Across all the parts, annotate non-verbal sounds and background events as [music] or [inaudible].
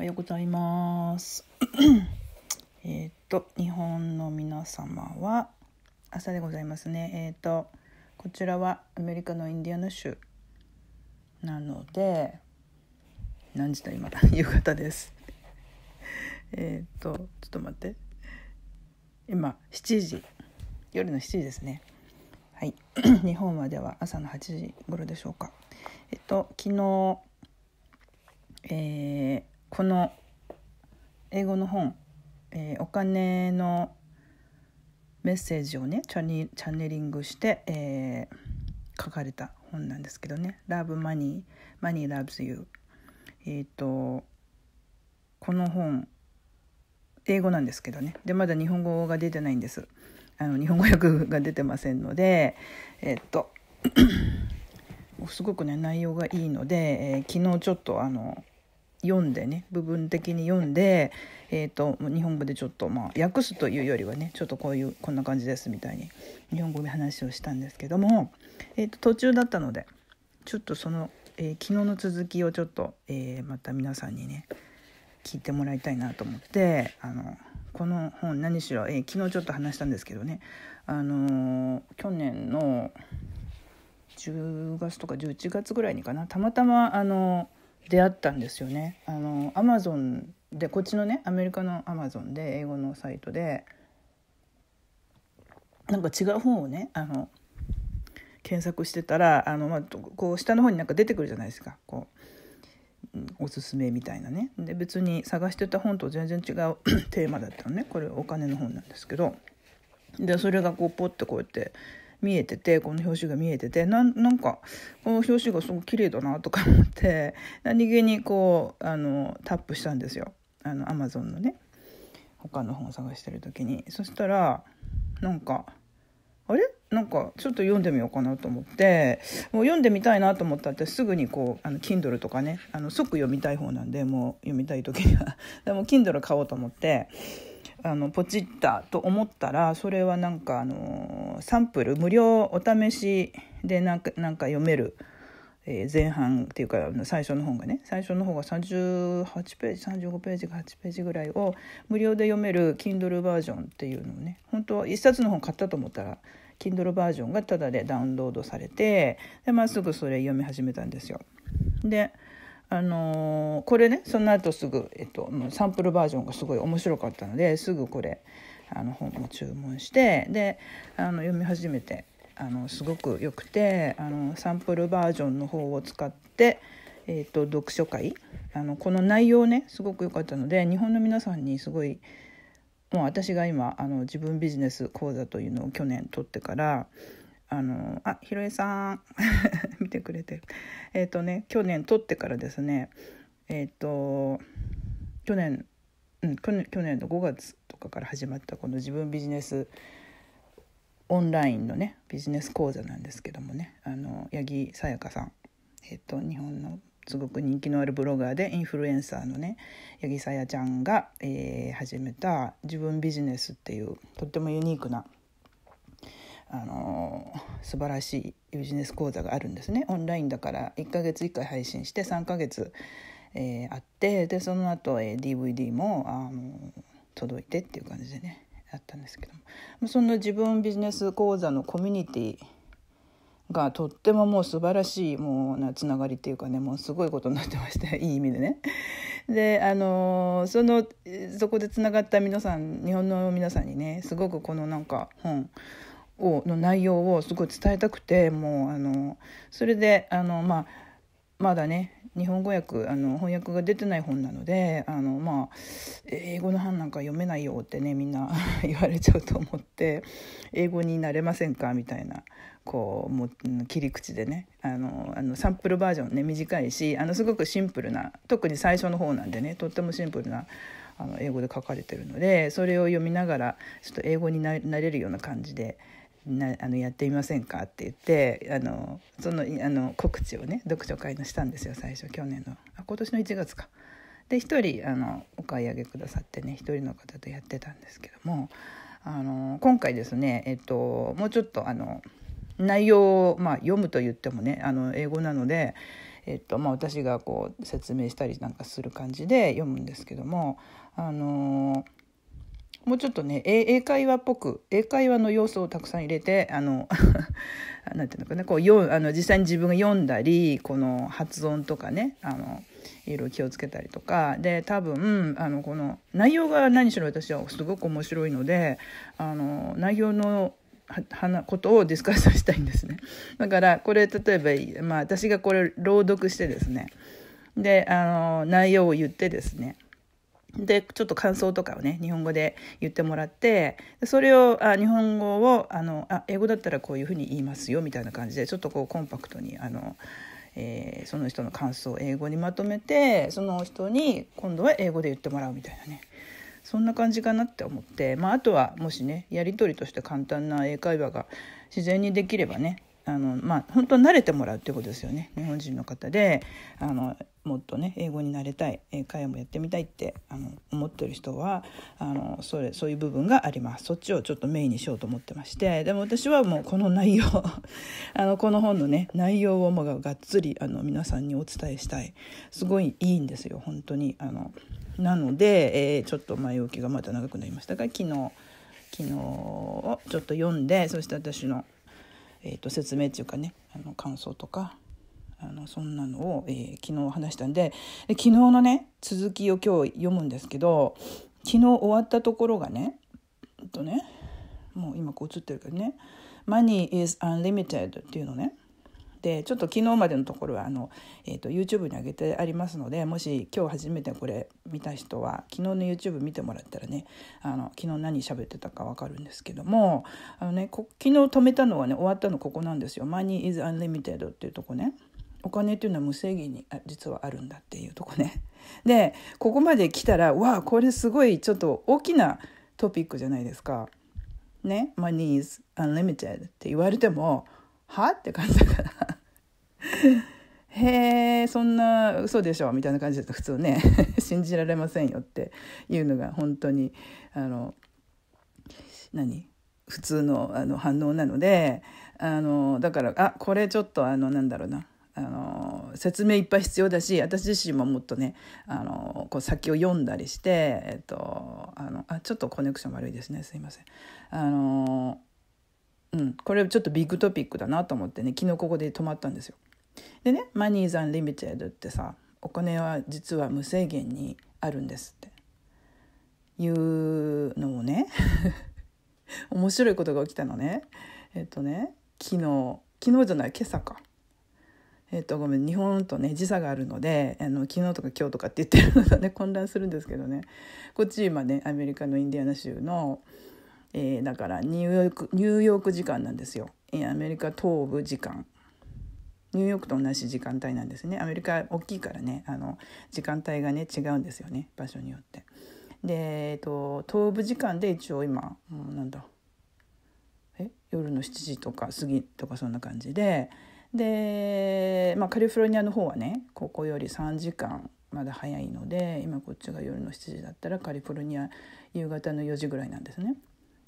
おはようございます。[coughs] えっと、日本の皆様は朝でございますね。えー、っと、こちらはアメリカのインディアナ州なので、何時だ今、[laughs] 夕方です。えっと、ちょっと待って。今、7時、夜の7時ですね。はい、[coughs] 日本はでは朝の8時頃でしょうか。えっと、昨日、えこの英語の本、えー、お金のメッセージをねチャニチャネリングして、えー、書かれた本なんですけどね「Love Money Money Loves You」えっ、ー、とこの本英語なんですけどねでまだ日本語が出てないんですあの日本語訳が出てませんのでえっ、ー、とすごくね内容がいいので、えー、昨日ちょっとあの読んでね部分的に読んで、えーと、日本語でちょっと、まあ、訳すというよりはねちょっとこういうこんな感じですみたいに日本語で話をしたんですけども、えーと、途中だったのでちょっとその、えー、昨日の続きをちょっと、えー、また皆さんにね聞いてもらいたいなと思ってあのこの本何しろ、えー、昨日ちょっと話したんですけどね、あの去年の10月とか11月ぐらいにかなたまたまあのー出会ったんですよね。あのアマゾンでこっちのねアメリカのアマゾンで英語のサイトでなんか違う本をねあの検索してたらあの、まあ、こう下の方になんか出てくるじゃないですかこうおすすめみたいなねで別に探してた本と全然違う [coughs] テーマだったのねこれお金の本なんですけどでそれがこうポッてこうやって見えててこの表紙が見えててなんかこの表紙がすごく綺麗だなとか思って [laughs] 何気にこうあのタップしたんですよあのアマゾンのね他の本を探してる時にそしたらなんかあれなんかちょっと読んでみようかなと思ってもう読んでみたいなと思ったってすぐにこうあの Kindle とかねあの即読みたい方なんでもう読みたい時には [laughs] でも Kindle 買おうと思ってあのポチったと思ったらそれはなんかあのサンプル無料お試しでなんかなんか読める、えー、前半っていうか最初の本がね最初の方が38ページ35ページか8ページぐらいを無料で読める Kindle バージョンっていうのをね本当は1冊の本買ったと思ったら Kindle バージョンがタダでダウンロードされてで、まあ、すぐそれ読み始めたんですよ。であのー、これねその後すぐ、えっと、サンプルバージョンがすごい面白かったのですぐこれあの本も注文してであの読み始めてあのすごくよくてあのサンプルバージョンの方を使って、えーと、読書会あのこの内容ねすごく良かったので日本の皆さんにすごいもう私が今あの自分ビジネス講座というのを去年取ってからあのあひろえさん [laughs] 見てくれてえっ、ー、とね去年取ってからですねえっ、ー、と去年うん、去年の5月とかから始まったこの自分ビジネスオンラインのねビジネス講座なんですけどもねあの八木さやかさん、えっと、日本のすごく人気のあるブロガーでインフルエンサーのね八木さやちゃんが、えー、始めた自分ビジネスっていうとってもユニークなあの素晴らしいビジネス講座があるんですねオンラインだから1ヶ月1回配信して3ヶ月えー、あってでその後、えー、DVD もあの届いてっていう感じでねやったんですけどもその自分ビジネス講座のコミュニティがとってももう素晴らしいもうなつながりっていうかねもうすごいことになってまして [laughs] いい意味でね。であのそのそこでつながった皆さん日本の皆さんにねすごくこのなんか本をの内容をすごい伝えたくてもうあのそれであのまあまだね日本語訳あの翻訳が出てない本なのであの、まあ、英語の版なんか読めないよってねみんな [laughs] 言われちゃうと思って英語になれませんかみたいなこうもう切り口でねあのあのサンプルバージョンね短いしあのすごくシンプルな特に最初の方なんでねとってもシンプルなあの英語で書かれてるのでそれを読みながらちょっと英語になれるような感じで。なあのやってみませんか?」って言ってあのそのあの告知をね読書会のしたんですよ最初去年のあ今年の1月か。で1人あのお買い上げくださってね1人の方とやってたんですけどもあの今回ですね、えっと、もうちょっとあの内容を、まあ、読むと言ってもねあの英語なので、えっとまあ、私がこう説明したりなんかする感じで読むんですけどもあのもうちょっとね英会話っぽく英会話の要素をたくさん入れてあの [laughs] なんていうのかなこうよあの実際に自分が読んだりこの発音とかねあのいろいろ気をつけたりとかで多分あのこの内容が何しろ私はすごく面白いのであの内容のははなことをディスカッションしたいんですね。だからこれ例えば、まあ、私がこれ朗読してですねであの内容を言ってですねで、ちょっと感想とかをね、日本語で言ってもらって、それを、あ日本語を、あの、あ、英語だったらこういうふうに言いますよ、みたいな感じで、ちょっとこう、コンパクトに、あの、えー、その人の感想を英語にまとめて、その人に今度は英語で言ってもらうみたいなね。そんな感じかなって思って、まあ、あとはもしねやり取りとして簡単な英会話が自然にできればねあのまあ、本当慣れてもらうってことですよね日本人の方であのもっとね英語になれたい英会話もやってみたいってあの思ってる人はあのそれそういう部分がありますそっちをちょっとメインにしようと思ってましてでも私はもうこの内容 [laughs] あのこの本のね内容をもうがっつりあの皆さんにお伝えしたいすごいいいんですよ本当にあのなので、えー、ちょっと前置きがまた長くなりましたが昨日昨日をちょっと読んでそして私の「えーと、説明っていうかねあの感想とかあのそんなのを、えー、昨日話したんでで昨日のね続きを今日読むんですけど昨日終わったところがね、えっとねもう今こう映ってるけどね「Money is Unlimited」っていうのねでちょっと昨日までのところはあの、えーと、と YouTube に上げてありますのでもし今日初めてこれ見た人は昨日の YouTube 見てもらったらねあの昨日何喋ってたか分かるんですけどもあの、ね、こ昨日止めたのはね終わったのここなんですよ「Money is Unlimited」っていうとこね。お金っていうのは無制限に実はあるんだっていうとこね。[laughs] でここまで来たらわあこれすごいちょっと大きなトピックじゃないですか。ね「Money is Unlimited」って言われてもはって感じだから [laughs] へえそんな嘘でしょみたいな感じだと普通ね [laughs] 信じられませんよっていうのが本当にあの何普通のあの反応なのであのだからあこれちょっとあのなんだろうなあの説明いっぱい必要だし私自身ももっとねあのこう先を読んだりして、えっと、あのあちょっとコネクション悪いですねすいません。あのうん、これちょっとビッグトピックだなと思ってね昨日ここで止まったんですよ。でね「マニーズ・アンリミテッド」ってさお金は実は無制限にあるんですっていうのをね [laughs] 面白いことが起きたのねえっとね昨日昨日じゃない今朝かえっとごめん日本とね時差があるのであの昨日とか今日とかって言ってるのがね [laughs] 混乱するんですけどねこっち今ねアメリカのインディアナ州の、えー、だからニューヨークニューヨーク時間なんですよアメリカ東部時間ニューヨークと同じ時間帯なんですねアメリカ大きいからねあの時間帯がね違うんですよね場所によって。で、えっと、東部時間で一応今、うん、なんだえ夜の7時とか過ぎとかそんな感じでで、まあ、カリフォルニアの方はねここより3時間まだ早いので今こっちが夜の7時だったらカリフォルニア夕方の4時ぐらいなんですね。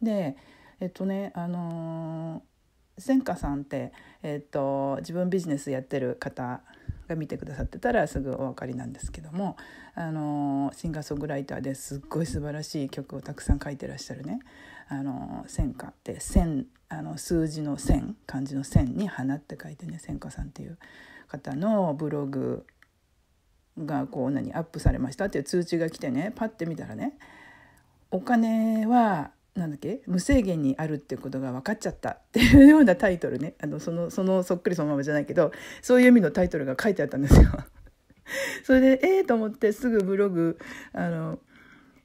でえっとねあのー千花さんって、えーと、自分ビジネスやってる方が見てくださってたらすぐお分かりなんですけどもあのシンガーソングライターですっごい素晴らしい曲をたくさん書いてらっしゃるね「あの千歌」って千あの数字の千漢字の千に「花」って書いてね千歌さんっていう方のブログがこう何アップされましたっていう通知が来てねパッて見たらねお金はなんだっけ無制限にあるってことが分かっちゃったっていうようなタイトルねあのそのそのそっくりそのままじゃないけどそういう意味のタイトルが書いてあったんですよ。[laughs] それでええー、と思ってすぐブログあの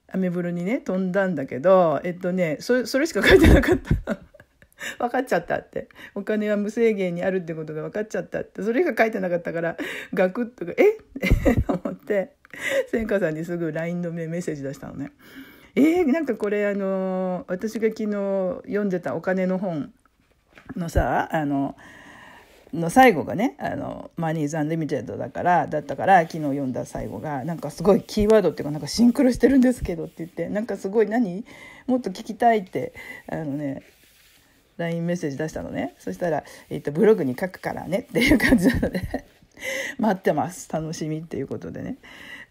アメブロにね飛んだんだけどえっとねそそれしか書いてなかった。[laughs] 分かっちゃったってお金は無制限にあるってことが分かっちゃったってそれしか書いてなかったからガクッとえっと [laughs] 思って千佳さんにすぐ LINE のメッセージ出したのね。えー、なんかこれあの私が昨日読んでたお金の本のさあのの最後がね「あのマニーズ・ンリミテッド」だからだったから昨日読んだ最後がなんかすごいキーワードっていうかなんかシンクロしてるんですけどって言ってなんかすごい何もっと聞きたいってあのね LINE メッセージ出したのねそしたら、えーと「ブログに書くからね」っていう感じなので「待ってます楽しみ」っていうことでね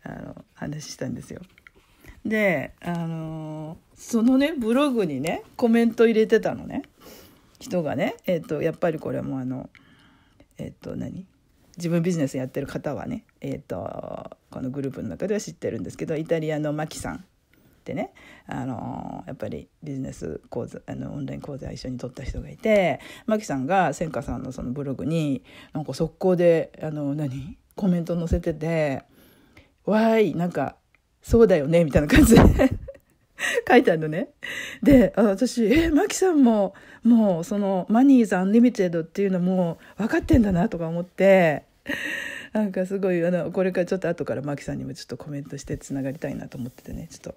あの話したんですよ。で、あのそのね、ブログにね、コメント入れてたのね。人がね、えっ、ー、と、やっぱりこれもあの、えっ、ー、と、何自分ビジネスやってる方はね、えっ、ー、と、このグループの中では知ってるんですけど、イタリアのマキさんってね、あのやっぱりビジネス講座、あの、オンライン講座一緒に取った人がいて、マキさんが千花さんのそのブログに、なんか速攻で、あの、何コメント載せてて、わーい、なんか、そうだよね、みたいな感じで [laughs] 書いてあるのね。で、私、え、マキさんも、もう、その、マニーズアンリミテッドっていうのも分かってんだな、とか思って、なんかすごい、あの、これからちょっと後からマキさんにもちょっとコメントしてつながりたいなと思っててね、ちょっと、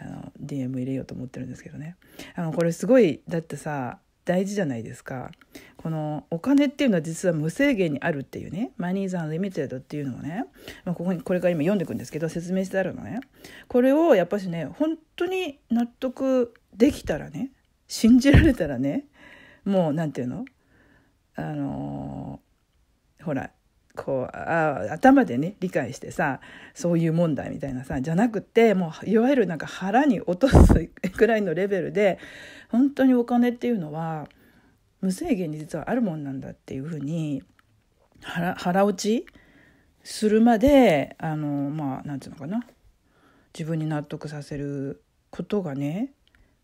あの、DM 入れようと思ってるんですけどね。あの、これすごい、だってさ、大事じゃないですかこのお金っていうのは実は無制限にあるっていうねマニーズンリミテッドっていうのをね、まあ、ここにこれから今読んでいくんですけど説明してあるのねこれをやっぱしね本当に納得できたらね信じられたらねもう何て言うのあのー、ほらこうあ頭でね理解してさそういう問題みたいなさじゃなくてもういわゆるなんか腹に落とすくらいのレベルで本当にお金っていうのは無制限に実はあるもんなんだっていうふうに腹腹落ちするまであのまあ何て言うのかな自分に納得させることがね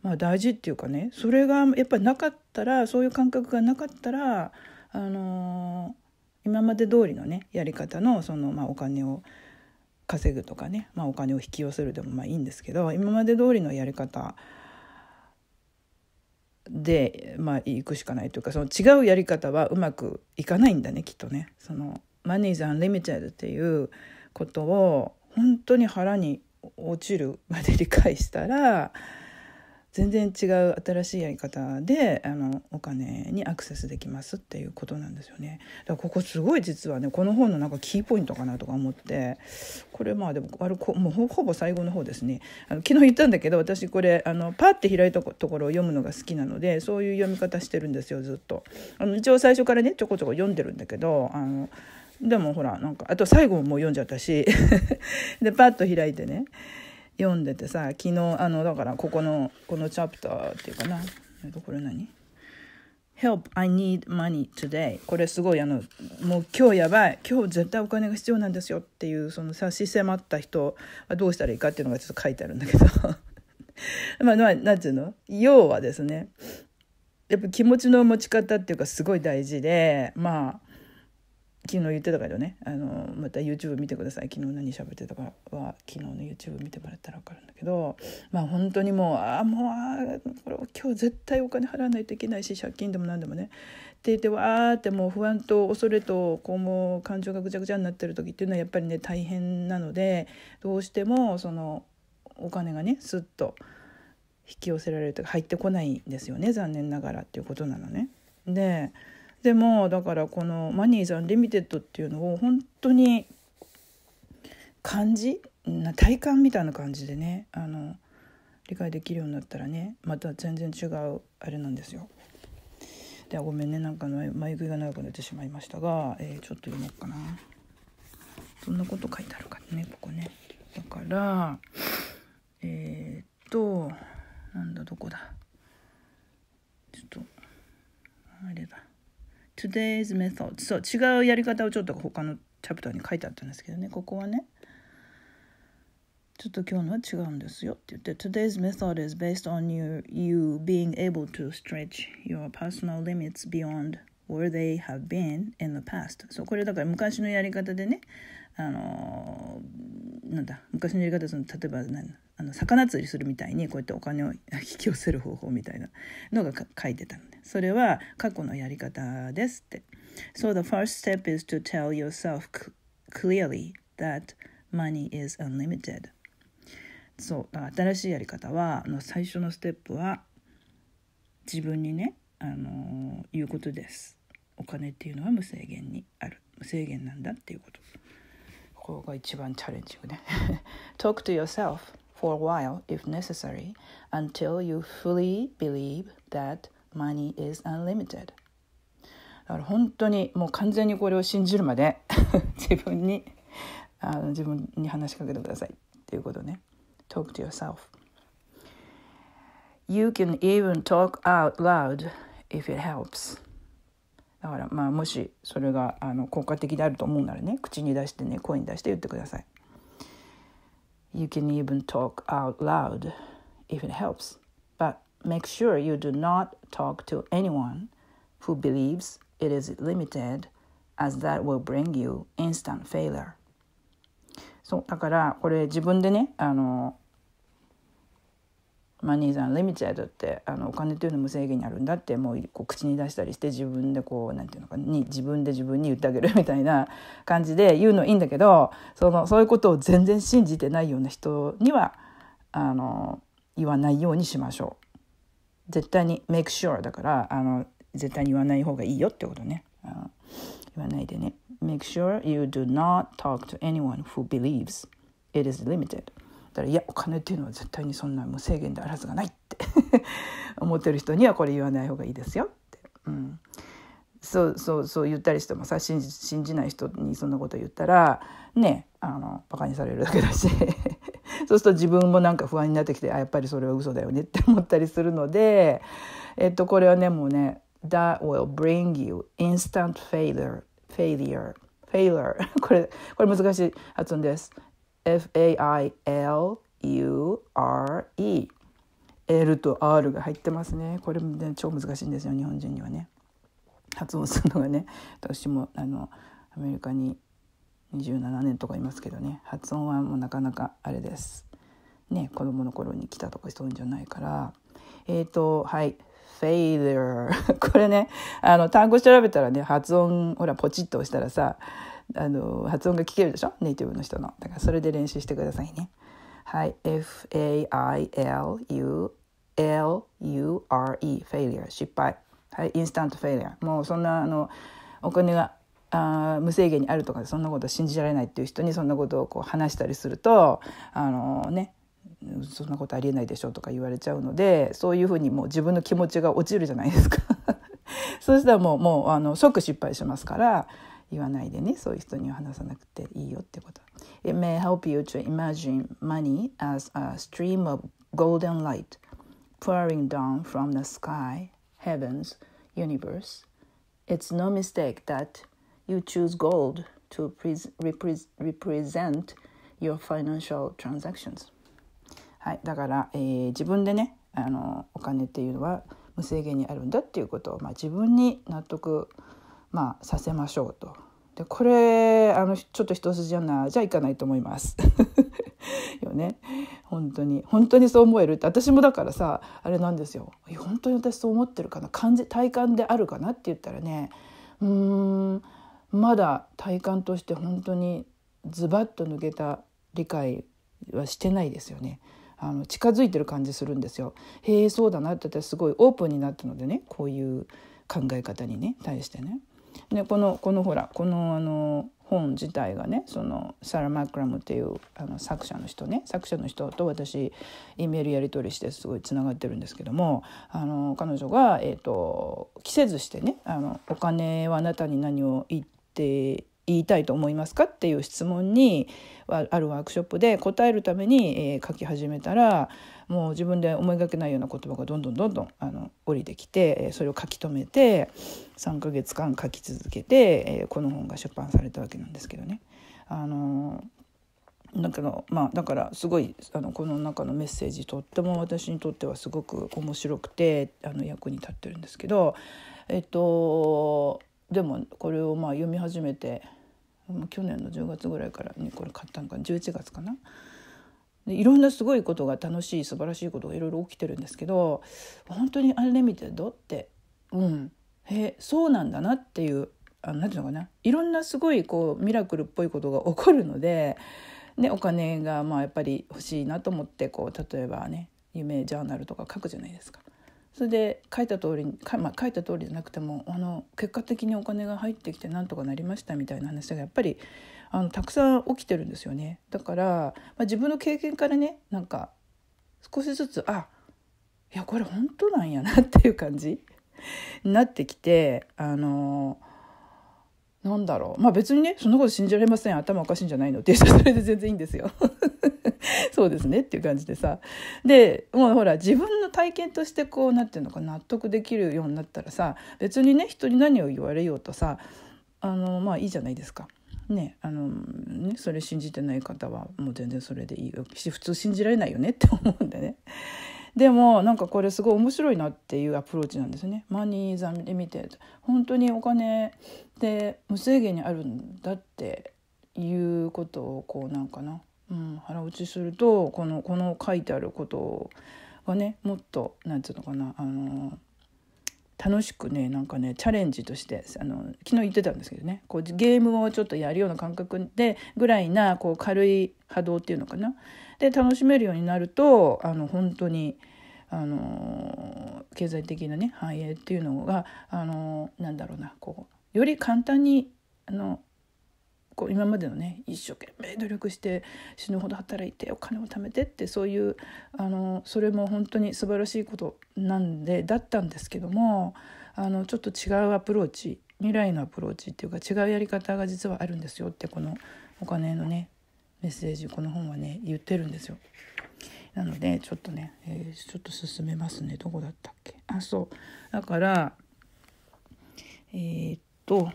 まあ、大事っていうかねそれがやっぱりなかったらそういう感覚がなかったらあの今まで通りのねやり方のその、まあ、お金を稼ぐとかね、まあ、お金を引き寄せるでもまあいいんですけど今まで通りのやり方で、まあ、行くしかないというかその違うやり方はうまくいかないんだねきっとね。そのマネーズ・アンリミチャーズっていうことを本当に腹に落ちるまで理解したら全然違う新しいやり方であのお金にアクセスできますっていうことなんですよね。だからここすごい実はねこの本のなんかキーポイントかなとか思ってこれまあでもあれもうほぼ最後の方ですねあの昨日言ったんだけど私これあのパッて開いたところを読むのが好きなのでそういう読み方してるんですよずっと。あの一応最初からねちょこちょこ読んでるんだけどあのでもほらなんかあと最後もう読んじゃったし [laughs] でパッと開いてね読んでてさ昨日あのだからここのこのチャプターっていうかなえっとこれ何 Help, I need money today. これすごいあの、もう今日やばい。今日絶対お金が必要なんですよっていう、その差し迫った人はどうしたらいいかっていうのがちょっと書いてあるんだけど。[laughs] まあ、何て言うの要はですね、やっぱ気持ちの持ち方っていうかすごい大事で、まあ、昨日言ってたけどねあのまた YouTube 見てください昨日何喋ってたかは昨日の YouTube 見てもらったら分かるんだけどまあ本当にもうああもうあこれ今日絶対お金払わないといけないし借金でも何でもねって言ってわーってもう不安と恐れとこうもう感情がぐちゃぐちゃになってる時っていうのはやっぱりね大変なのでどうしてもそのお金がねすっと引き寄せられるというか入ってこないんですよね残念ながらっていうことなのね。ででもだからこの「マニーズ・アンリミテッド」っていうのを本当に感じ体感みたいな感じでねあの理解できるようになったらねまた全然違うあれなんですよ。でごめんねなんか眉毛が長くなってしまいましたが、えー、ちょっと読もうかな。そんなこと書いてあるかねここね。だからえー、っとなんだどこだちょっとあれだ。today's method そう違うやり方をちょっと他のチャプターに書いてあったんですけどねここはねちょっと今日のは違うんですよって言って Today's method is based on you, you being able to stretch your personal limits beyond where they have been in the past そうこれだから昔のやり方でねあのなんだ昔のやり方その例えばあの魚釣りするみたいにこうやってお金を引き寄せる方法みたいなのが書いてたのでそれは過去のやり方ですって。So the first step is to tell yourself clearly that money is unlimited. そう新しいやり方はあの最初のステップは自分にね、あの言うことです。お金っていうのは無制限にある無制限なんだっていうこと。ここが一番チャレンジングね Talk to yourself for a while if necessary until you fully believe that money is unlimited だから本当にもう完全にこれを信じるまで自分にあの自分に話しかけてくださいっていうことね Talk to yourself You can even talk out loud if it helps だからまあもしそれがあの効果的であると思うならね口に出してね声に出して言ってください。You can even talk out loud if it helps, but make sure you do not talk to anyone who believes it is limited as that will bring you instant failure. そうだからこれ自分でねあのマニーザンリミテッドってあのお金というの無制限にあるんだってもうこう口に出したりして自分でこうなんていうのかに自分で自分に言ってあげるみたいな [laughs] 感じで言うのいいんだけどそのそういうことを全然信じてないような人にはあの言わないようにしましょう。絶対に make sure だからあの絶対に言わない方がいいよってことね。言わないでね。Make sure you do not talk to anyone who believes it is limited. たら「いやお金っていうのは絶対にそんな無制限であるはずがない」って [laughs] 思ってる人にはこれ言わない方がいいですよって。うんそうそうそう言ったりしてもさ信じない人にそんなこと言ったらねあのバカにされるだけだし [laughs] そうすると自分もなんか不安になってきてあやっぱりそれは嘘だよねって思ったりするので、えっと、これはねもうね「That will bring you instant failure failure [laughs] これこれ難しい発音です failure L と R が入ってますねこれも、ね、超難しいんですよ日本人にはね発音するのがね私もあのアメリカに27年とかいますけどね発音はもうなかなかあれですね子供の頃に来たとかそういうんじゃないからえっ、ー、とはい failure [laughs] これねあの単語調べたらね発音ほらポチッと押したらさあの発音が聞けるでしょネイティブの人のだからそれで練習してくださいねはい FAILULURE failure 失敗はいインスタントフェイリアもうそんなあのお金があ無制限にあるとかそんなこと信じられないっていう人にそんなことをこう話したりするとあのねそんなことありえないでしょとか言われちゃうのでそういうふうにもう自分の気持ちが落ちるじゃないですか [laughs] そうしたらもうもうあの即失敗しますから言わないでねそういう人には話さなくていいよってこと It may help you to imagine money as a stream of golden light pouring down from the sky heavens universe It's no mistake that you choose gold to represent your financial transactions はいだから、えー、自分でねあのお金っていうのは無制限にあるんだっていうことを、まあ、自分に納得、まあ、させましょうとでこれあのちょっと一筋じゃなじゃいかないと思います。[laughs] よね本当に本当にそう思えるって私もだからさあれなんですよ本当に私そう思ってるかな感じ体感であるかなって言ったらねうーんまだ体感として本当にズバッと抜けた理解はしてないですよね。あの近づいてる感じするんですよ。へえそうだなって私すごいオープンになったのでねこういう考え方にね対してね。でこのこのほらこのあの本自体がねそのサラ・マクラムっていうあの作者の人ね作者の人と私イメールやり取りしてすごいつながってるんですけどもあの彼女が、えーと、と着せずしてねあの「お金はあなたに何を言って言いたいと思いますかっていう質問にあるワークショップで答えるために、書き始めたらもう自分で思いがけないような言葉がどんどんどんどんあの降りてきてそれを書き留めて3ヶ月間書き続けて、この本が出版されたわけなんですけどね。あのだけどまあだからすごいあのこの中のメッセージとっても私にとってはすごく面白くてあの役に立ってるんですけどえっとでもこれをまあ読み始めて去年の10月ぐらいからにこれ買ったのか11月かな。いろんなすごいことが楽しい素晴らしいことがいろいろ起きてるんですけど本当にアン見ミテッドってうんへそうなんだなっていう何て言うのかないろんなすごいこうミラクルっぽいことが起こるので、ね、お金がまあやっぱり欲しいなと思ってこう例えばね夢ジャーナルとか書くじゃないですか。それで書いた通りか、まあ、書いた通りじゃなくてもあの結果的にお金が入ってきてなんとかなりましたみたいな話がやっぱりあのたくさん起きてるんですよね。だから、まあ、自分の経験からねなんか少しずつあいやこれ本当なんやなっていう感じになってきてあのなんだろう。まあ別にね、そんなこと信じられません。頭おかしいんじゃないのってそれで全然いいんですよ。[laughs] そうですねっていう感じでさ。で、もうほら、自分の体験としてこう、何て言うのか納得できるようになったらさ、別にね、人に何を言われようとさ、あの、まあいいじゃないですか。ね、あの、ね、それ信じてない方はもう全然それでいいし、普通信じられないよねって思うんでね。でもなんかこれすごい面白いなっていうアプローチなんですね。マニーザンで見て本当にお金って無制限にあるんだっていうことをこうなんかな、うん、腹落ちするとこのこの書いてあることがねもっとなんていうのかなあの楽しくねなんかねチャレンジとしてあの昨日言ってたんですけどねこうゲームをちょっとやるような感覚でぐらいなこう軽い波動っていうのかなで楽しめるようになるとあの本当にあの経済的なね繁栄っていうのがあのなんだろうなこうより簡単にあのこう今までのね一生懸命努力して死ぬほど働いてお金を貯めてってそういうあのそれも本当に素晴らしいことなんでだったんですけどもあのちょっと違うアプローチ未来のアプローチっていうか違うやり方が実はあるんですよってこのお金のねメッセージこの本はね言ってるんですよ。なのでちょっとね、えー、ちょっと進めますねどこだったっけあそうだからえー、っと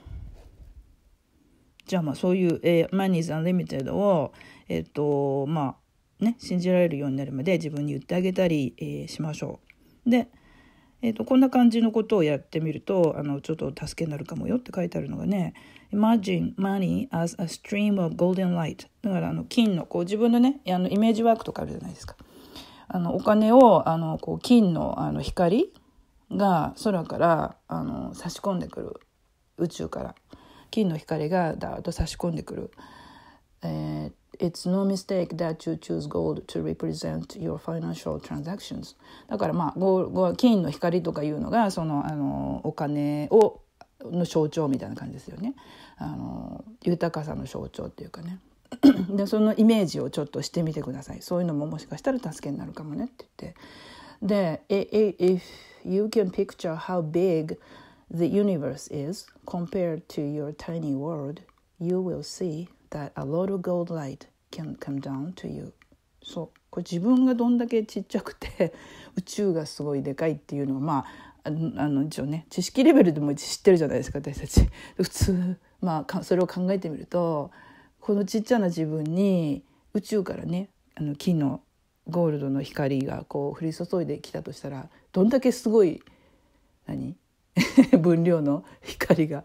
じゃあまあそういう、えマニーズ・アンリミテッドをえー、っとまあね信じられるようになるまで自分に言ってあげたり、えー、しましょう。でえーとこんな感じのことをやってみるとあのちょっと助けになるかもよって書いてあるのがね Imagine money as a stream of golden light だからあの金のこう自分のねあのイメージワークとかあるじゃないですかあのお金をあのこう金のあの光が空からあの差し込んでくる宇宙から金の光がだーっと差し込んでくる、えー、It's no mistake that you choose gold to represent your financial transactions だからまあ金の光とかいうのがそのあのお金をの象徴みたいな感じですよねあの豊かさの象徴っていうかね [clears throat] でそのイメージをちょっとしてみてくださいそういうのももしかしたら助けになるかもねって言ってで「If you can picture how big the universe is compared to your tiny world you will see that a lot of gold light can come down to you」そうこれ自分がどんだけちっちゃくて [laughs] 宇宙がすごいでかいっていうのはまああの一応ね知識レベルでも知ってるじゃないですか私たち。[laughs] 普通、まあ、それを考えてみるとこのちっちゃな自分に宇宙からねあの金のゴールドの光がこう降り注いできたとしたらどんだけすごい何 [laughs] 分量の光が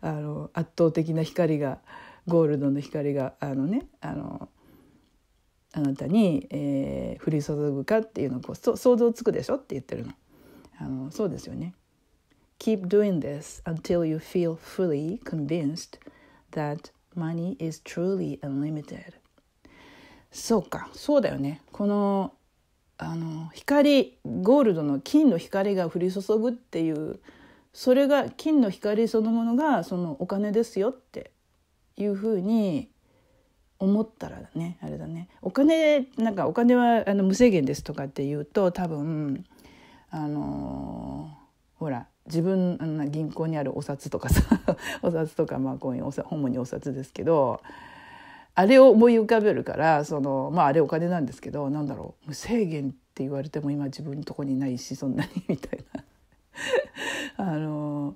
あの圧倒的な光がゴールドの光があのねあのあなたに、えー、降り注ぐかっていうのをこう想像つくでしょって言ってるの。あのそうですよね。Keep doing this until you feel fully convinced that money is truly unlimited. そうかそうだよねこのあの光ゴールドの金の光が降り注ぐっていうそれが金の光そのものがそのお金ですよっていうふうに思ったらねあれだねお金なんかお金はあの無制限ですとかっていうと多分あのー、ほら自分あの銀行にあるお札とかさ [laughs] お札とかまあこういう本にお札ですけどあれを思い浮かべるからそのまああれお金なんですけどなんだろう無制限って言われても今自分のとこにないしそんなに [laughs] みたいな [laughs] あの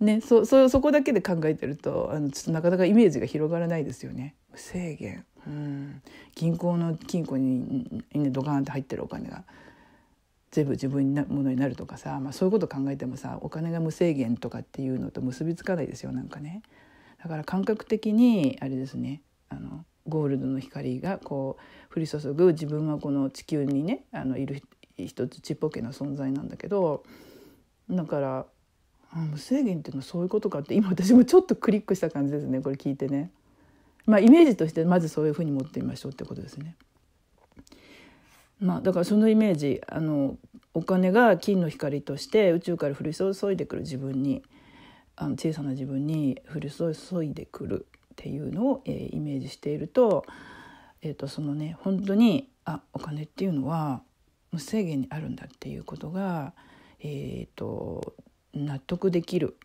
ー、ねそそそこだけで考えてるとあのちょっとなかなかイメージが広がらないですよね。無制限うん銀行の金庫に、ね、ドカーンって入ってるお金が全部自分のものになるとかさ、まあ、そういうこと考えてもさお金が無制限とかっていうのと結びつかないですよなんかね。だから感覚的にあれですねあのゴールドの光がこう降り注ぐ自分はこの地球にねあのいる一つちっぽけな存在なんだけどだから無制限っていうのはそういうことかって今私もちょっとクリックした感じですねこれ聞いてね。まあ、イメージとしてまずそういうふうに持ってみましょうってことですね。まあ、だからそのイメージあのお金が金の光として宇宙から降り注いでくる自分にあの小さな自分に降り注いでくるっていうのを、えー、イメージしていると,、えーと、そのね本当にあお金っていうのは無制限にあるんだっていうことが、えーと納得できる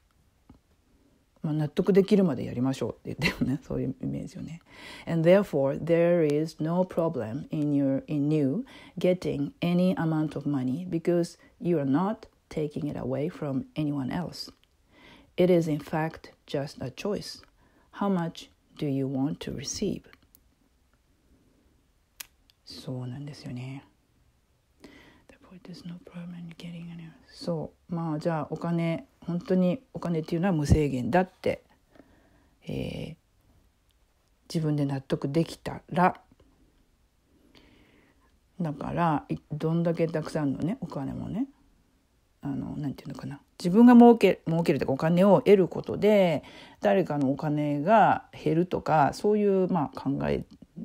まあ、納得できるまでやりましょうって言ったよねそういうイメージよね。And [laughs] therefore there is no problem in, your, in you getting any amount of money because you are not taking it away from anyone else. It is in fact just a choice. How much do you want to receive? そうなんですよね。そうまあじゃあお金本当にお金っていうのは無制限だって、えー、自分で納得できたらだからどんだけたくさんのねお金もねあのなんていうのかな自分が儲け儲けるとかお金を得ることで誰かのお金が減るとかそういう、まあ、考え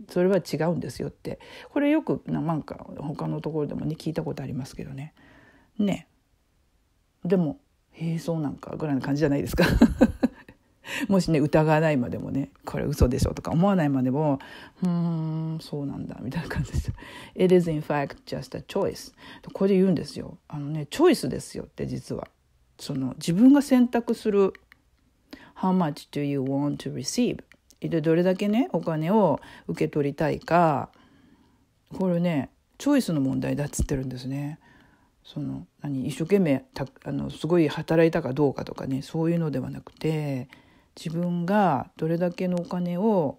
それは違うんですよってこれよくなんか他のところでもね聞いたことありますけどね。ねでも「へえそうなんか」ぐらいの感じじゃないですか。[laughs] もしね疑わないまでもねこれ嘘でしょとか思わないまでもうんそうなんだみたいな感じです。It is in fact just a choice これで言うんですよ。あのねチョイスですよって実はその自分が選択する How much do you want to receive でどれだけねお金を受け取りたいかこれねチョイスの問題だっつってるんですね。その何一生懸命たあのすごい働いたかどうかとかねそういうのではなくて自分がどれだけのお金を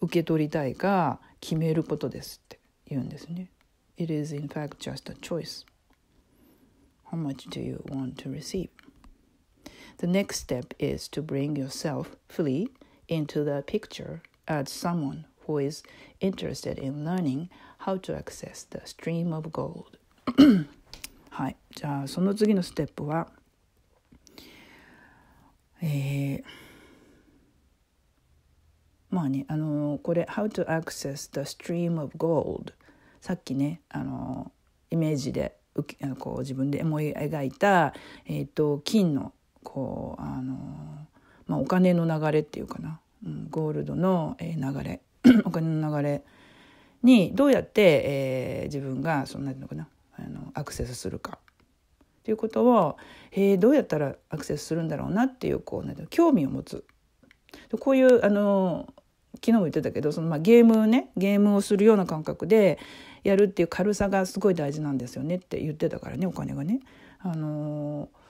受け取りたいか決めることですって言うんですね。It is in fact just a choice. How much do you want to receive? The next step is to bring yourself fully into the picture as someone who is interested in learning how to access the stream of gold はい、じゃあその次のステップは、えー、まあねあのこれ「How to access the stream of gold」さっきねあのイメージでこう自分で思い描いた、えーと、と金のこうあのまあ、お金の流れっていうかな、うん、ゴールドの、え流れ [coughs] お金の流れにどうやって、えー、自分がそんなのかなあのアクセスするかっていうことを、えー、どうやったらアクセスするんだろうなっていうこうなんう興味を持つ。こういうあの昨日も言ってたけどその、まあ、ゲームねゲームをするような感覚でやるっていう軽さがすごい大事なんですよねって言ってたからねお金がね。あのー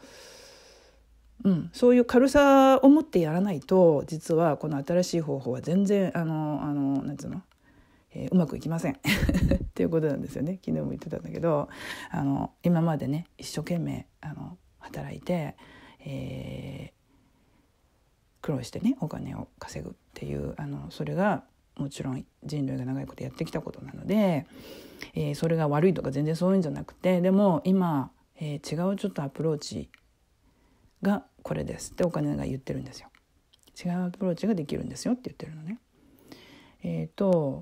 うん、そういう軽さを持ってやらないと実はこの新しい方法は全然あのあのなんつうの、えー、うまくいきません [laughs] っていうことなんですよね昨日も言ってたんだけどあの今までね一生懸命あの働いて、えー、苦労してねお金を稼ぐっていうあのそれがもちろん人類が長いことやってきたことなので、えー、それが悪いとか全然そういうんじゃなくてでも今、えー、違うちょっとアプローチがこれですってお金が言ってるんですよ。違うアプローチができるんですよって言ってるのね。えっ、ー、と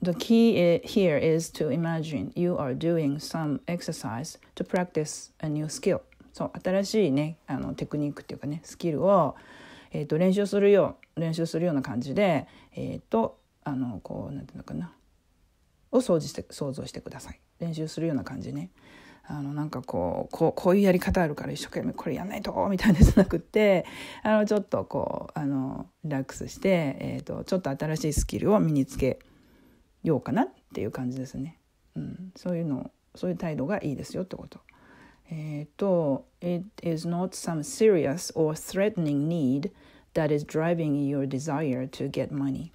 The key here is to imagine you are doing some exercise to practice a new skill. そう新しいねあのテクニックっていうかねスキルを、えーと、練習するよう練習するような感じで、えっ、ー、とあのこうなんていうのかなを想像して想像してください練習するような感じね。あのなんかこうこうこういうやり方あるから一生懸命これやんないとみたいなじゃなくってあのちょっとこうあのリラックスして、えーと、ちょっと新しいスキルを身につけようかなっていう感じですね。うん、そういうのそういう態度がいいですよってこと。えっ、と「It is not some serious or threatening need that is driving your desire to get money」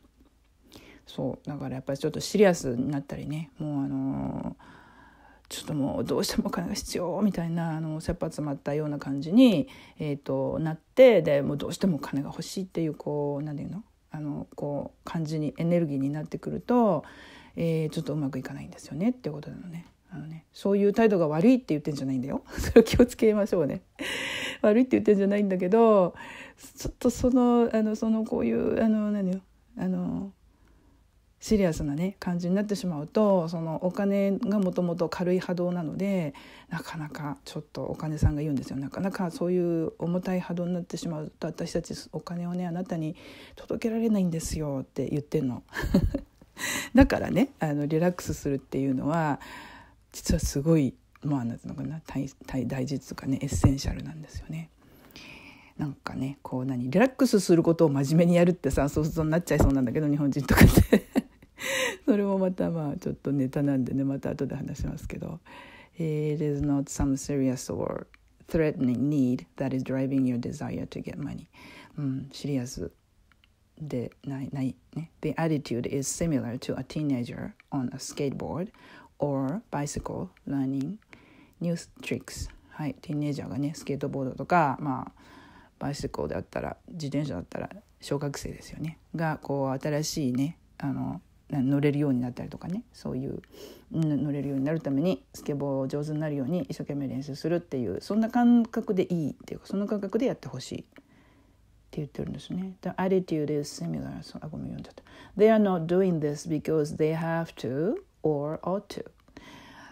そうだからやっぱりちょっとシリアスになったりねもうあのーちょっともうどうしてもお金が必要みたいなあの切羽詰まったような感じに、えーと、なってでもうどうしてもお金が欲しいっていうこう何て言うのあのこう感じにエネルギーになってくると、えー、ちょっとうまくいかないんですよねっていうことなのね。あのね、そういう態度が悪いって言ってんじゃないんだよ。[laughs] それを気をつけましょうね。[laughs] 悪いって言ってんじゃないんだけど、ちょっとその、あの、そのこういう、あの、何よ、あの、シリアスなね感じになってしまうとそのお金がもともと軽い波動なのでなかなかちょっとお金さんが言うんですよなかなかそういう重たい波動になってしまうと私たちお金をねあなたに届けられないんですよって言ってんの。[laughs] だからねあのリラックスするっていうのは実はすごいまあなんていうのかな大大大事とかねエッセンシャルなんですよね。なんかねこう何リラックスすることを真面目にやるってさそうそうなっちゃいそうなんだけど日本人とかってそれもまたまあちょっとネタなんでねまた後で話しますけど「It is not some serious or threatening need that is driving your desire to get money」うんシリアスでないないね「The attitude is similar to a teenager on a skateboard or bicycle learning new tricks」はいティーネイジャーがねスケートボードとかまあバイシクでだったら自転車だったら小学生ですよねがこう新しいねあの乗れるようになったりとかねそういう乗れるようになるためにスケボーを上手になるように一生懸命練習するっていうそんな感覚でいいっていうかその感覚でやってほしいって言ってるんですね。The attitude is similar. あごめん読んじゃった。They are not doing this because they have to or ought to.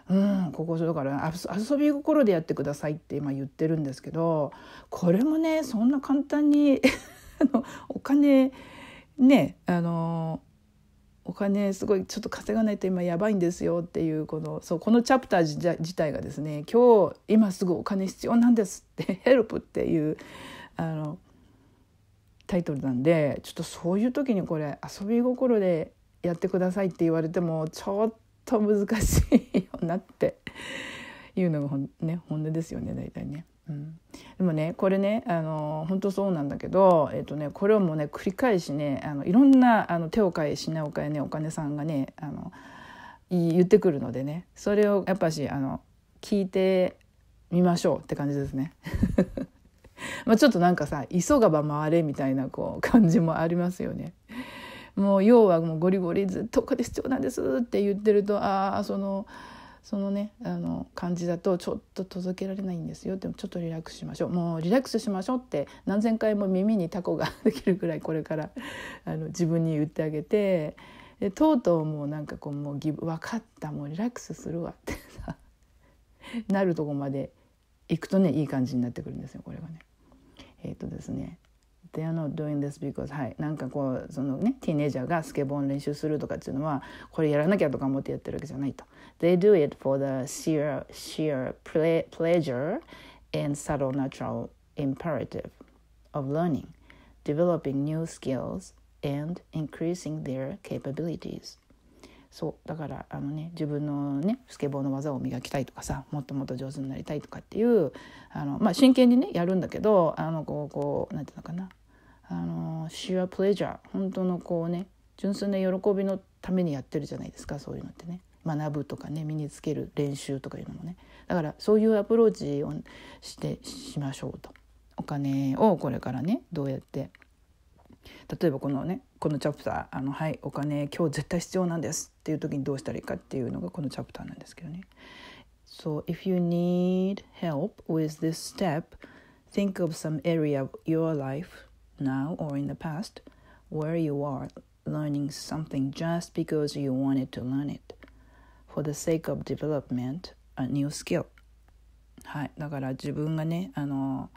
うん、ここだから遊び心でやってくださいって今言ってるんですけどこれもねそんな簡単に [laughs] あのお金ねあのお金すごいちょっと稼がないと今やばいんですよっていうこのそうこのチャプター自体がですね今日今すぐお金必要なんですって「[laughs] ヘルプ」っていうあのタイトルなんでちょっとそういう時にこれ遊び心でやってくださいって言われてもちょっと難しいよなっていうのがね、本音ですよね大体ね。うん、でもねこれねあの本当そうなんだけど、えーとね、これをもうね繰り返しねあのいろんなあの手を変え品を変えねお金さんがねあの言ってくるのでねそれをやっぱしあの聞いてみましょうって感じですね。[laughs] まあちょっとなんかさ急がば回れみたいなこう感じもありますよね。もう要はもうゴリゴリずっとこれ必要なんですって言ってるとああそのそのねあの感じだとちょっと届けられないんですよでもちょっとリラックスしましょうもうリラックスしましょうって何千回も耳にタコができるぐらいこれからあの自分に言ってあげてでとうとうもうなんかこうもうギ分かったもうリラックスするわってさなるとこまで行くとねいい感じになってくるんですよこれがね。えっ、ー、とですね they are not doing this because はいなんかこうそのねティーネイジャーがスケボーの練習するとかっていうのはこれやらなきゃとか思ってやってるわけじゃないと they do it for the sheer sheer pleasure and subtle natural imperative of learning developing new skills and increasing their capabilities そうだからあのね自分のねスケボーの技を磨きたいとかさもっともっと上手になりたいとかっていうあの、まあ、真剣にねやるんだけどあのこうこうなんていうのかなあの sheer p l 本当のこうね純粋な喜びのためにやってるじゃないですかそういうのってね学ぶとかね身につける練習とかいうのもねだからそういうアプローチをしてしましょうとお金をこれからねどうやって例えばこのねこのチャプターあの「はいお金今日絶対必要なんです」っていう時にどうしたらいいかっていうのがこのチャプターなんですけどね。So if you need help with this step, think of some area of your life now or in the past, where you are learning something just because you wanted to learn it for the sake of development, a new skill. はい、だから自分がねあの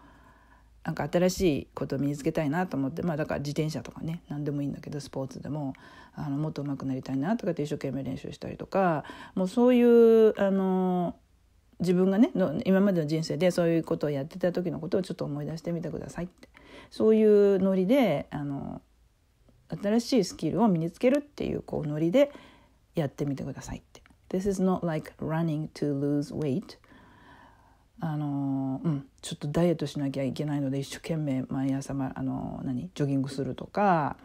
なんか新しいことを身につけたいなと思ってまあだから自転車とかね何でもいいんだけどスポーツでもあのもっと上手くなりたいなとかって一生懸命練習したりとかもうそういうあの自分がねの今までの人生でそういうことをやってた時のことをちょっと思い出してみてくださいってそういうノリであの新しいスキルを身につけるっていうこうノリでやってみてくださいって。This is not like running to lose weight. あのうん、ちょっとダイエットしなきゃいけないので一生懸命毎朝、ま、あの何ジョギングするとか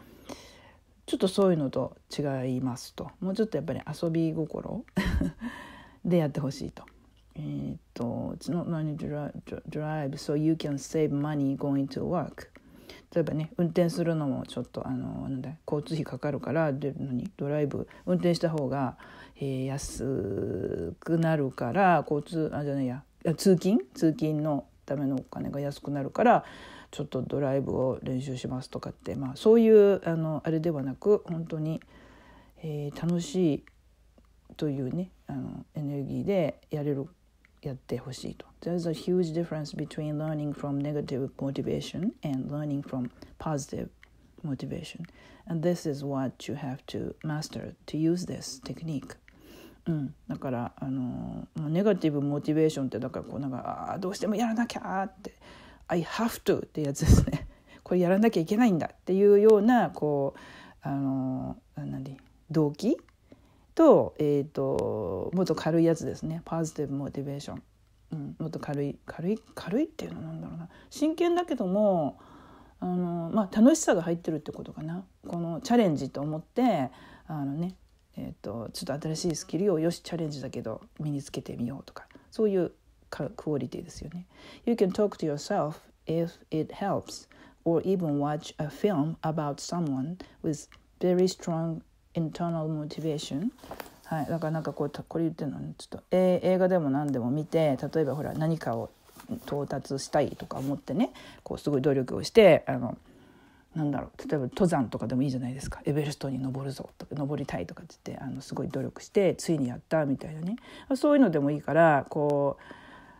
ちょっとそういうのと違いますともうちょっとやっぱり遊び心でやってほしいとえー、っと、It's not learning to drive, so you can save money going to work. 例えばね運転するのもちょっとあのなんだ交通費かかるから出るのにドライブ運転した方が、えー、安くなるから交通あじゃないや通勤通勤のためのお金が安くなるからちょっとドライブを練習しますとかって、まあ、そういうあのあれではなく本当に、えー、楽しいというねあのエネルギーでやれるやってほしいと。There's a huge difference between learning from negative motivation and learning from positive motivation. And this is what you have to master to use this technique. うん、だからあのネガティブモチベーションってだからこうなんかあどうしてもやらなきゃって I have to [laughs] これやらなきゃいけないんだっていうようなこうあの何動機と,、えーと、もっと軽いやつですねパージティブモチベーション、うん、もっと軽い軽い軽いっていうのなんだろうな真剣だけどもあの、まあ、楽しさが入ってるってことかなこのチャレンジと思ってあのねえーと、とちょっと新しいスキルをよしチャレンジだけど身につけてみようとかそういうクオリティですよね。You can talk to yourself if it helps or even watch a film about someone with very strong internal motivation はい、だからなんかこうこれ言ってるのにちょっと、え映画でも何でも見て例えばほら何かを到達したいとか思ってねこうすごい努力をしてあのなんだろう例えば登山とかでもいいじゃないですかエベレストに登るぞとか登りたいとかって言ってあのすごい努力してついにやったみたいなねそういうのでもいいからこう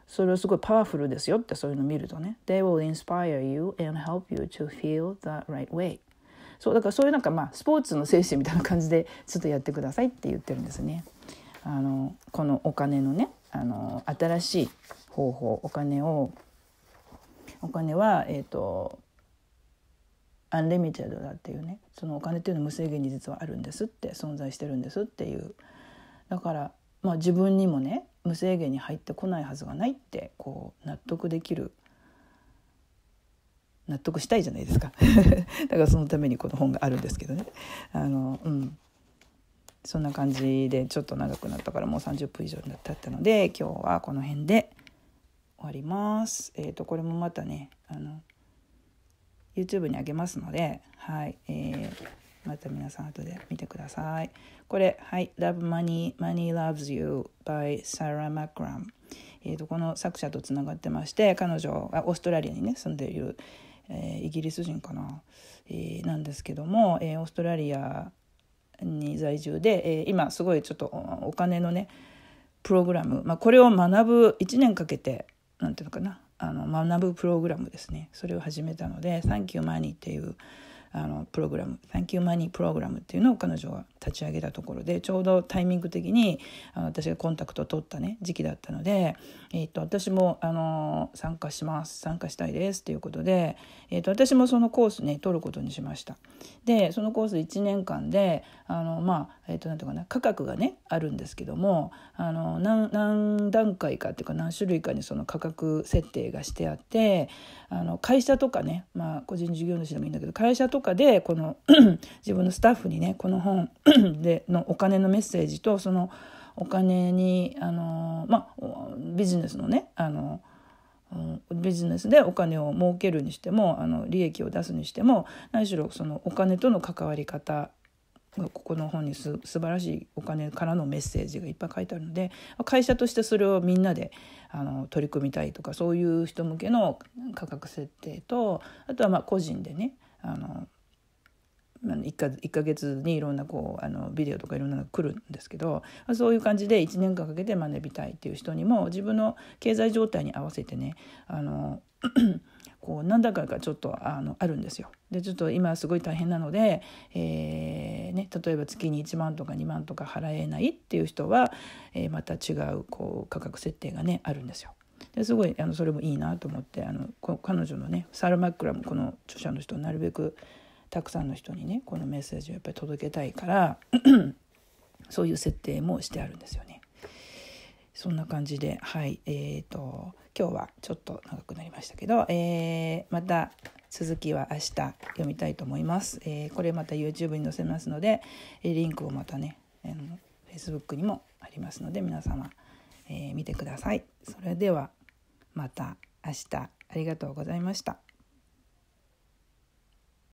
それはすごいパワフルですよってそういうの見るとね「They will inspire you and help you to feel the right way」そうだからそういうなんかまあスポーツの精神みたいな感じでちょっとやってくださいって言ってるんですね。あのこのお金のねあの新しい方法お金をお金はえっ、ー、とアンリミテッドだっていうねそのお金っていうのは無制限に実はあるんですって存在してるんですっていうだからまあ自分にもね無制限に入ってこないはずがないってこう納得できる納得したいじゃないですか [laughs] だからそのためにこの本があるんですけどねあの、うん、そんな感じでちょっと長くなったからもう30分以上になったので今日はこの辺で終わります。えーと、これもまたねあの YouTube にあげますので、はいえー、また皆さん後で見てください。これ、はい、Love Money, Money Loves You by Sarah m c c r a m えーと、とこの作者とつながってまして彼女がオーストラリアにね住んでいるえー、イギリス人かな、えー、なんですけども、えー、オーストラリアに在住で、え今すごいちょっとお金のねプログラム、まあ、これを学ぶ1年かけて何ていうのかなあの学ぶプログラムですねそれを始めたので「サンキューマニー」っていう。あのプログラム「Thank You Money プログラム」っていうのを彼女が立ち上げたところでちょうどタイミング的に私がコンタクトを取ったね時期だったので、えー、っと私もあの参加します参加したいですということで、えー、っと私もそのコースね取ることにしました。でそのコース1年間であのまあえー、ていうかな価格がねあるんですけどもあの何何段階かっていうか何種類かにその価格設定がしてあってあの会社とかね、まあ、個人事業主でもいいんだけど会社とかでこの [clears throat] 自分のスタッフにねこの本 [clears throat] でのお金のメッセージとそのお金にあの、まあ、ビジネスのねあのビジネスでお金を儲けるにしてもあの利益を出すにしても何しろそのお金との関わり方ここの本にす素晴らしいお金からのメッセージがいっぱい書いてあるので会社としてそれをみんなであの取り組みたいとかそういう人向けの価格設定とあとはま個人でねあの1かヶ月にいろんなこうあのビデオとかいろんなのが来るんですけどそういう感じで1年間かけて学びたいっていう人にも自分の経済状態に合わせてねあの [clears throat] こう何段階かちょっとあのあるんですよ。でちょっと今すごい大変なので、えー、ね、例えば月に1万とか2万とか払えないっていう人は、えー、また違うこう価格設定がねあるんですよ。ですごいあのそれもいいなと思ってあの彼女のねサル・マックラもこの著者の人をなるべくたくさんの人にねこのメッセージをやっぱり届けたいから [clears throat] そういう設定もしてあるんですよね。そんな感じではいえーと、今日はちょっと長くなりましたけど、えー、また続きは明日読みたいと思います。えー、これまた YouTube に載せますのでリンクをまたね、えー、Facebook にもありますので皆様、えー、見てください。それではまた明日ありがとうございました。